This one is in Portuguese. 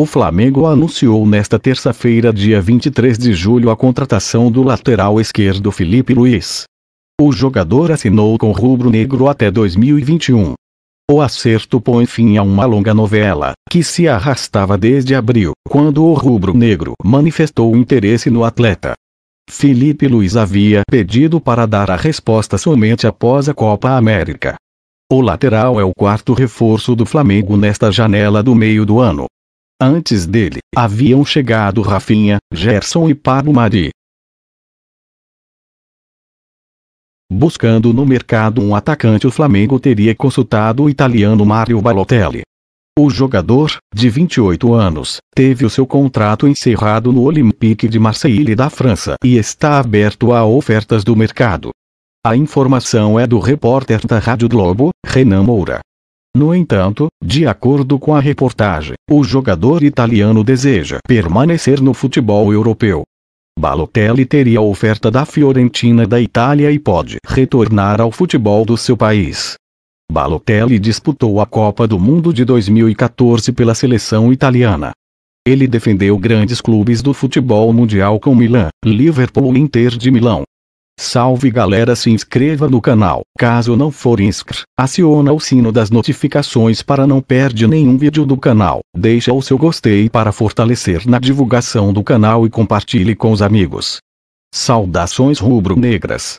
O Flamengo anunciou nesta terça-feira, dia 23 de julho, a contratação do lateral esquerdo Felipe Luiz. O jogador assinou com o Rubro Negro até 2021. O acerto põe fim a uma longa novela, que se arrastava desde abril, quando o Rubro Negro manifestou interesse no atleta. Felipe Luiz havia pedido para dar a resposta somente após a Copa América. O lateral é o quarto reforço do Flamengo nesta janela do meio do ano, Antes dele, haviam chegado Rafinha, Gerson e Pablo Mari. Buscando no mercado um atacante o Flamengo teria consultado o italiano Mario Balotelli. O jogador, de 28 anos, teve o seu contrato encerrado no Olympique de Marseille da França e está aberto a ofertas do mercado. A informação é do repórter da Rádio Globo, Renan Moura. No entanto, de acordo com a reportagem, o jogador italiano deseja permanecer no futebol europeu. Balotelli teria a oferta da Fiorentina da Itália e pode retornar ao futebol do seu país. Balotelli disputou a Copa do Mundo de 2014 pela seleção italiana. Ele defendeu grandes clubes do futebol mundial com Milan, Liverpool e Inter de Milão. Salve galera se inscreva no canal, caso não for inscrito, aciona o sino das notificações para não perder nenhum vídeo do canal, deixa o seu gostei para fortalecer na divulgação do canal e compartilhe com os amigos. Saudações rubro-negras.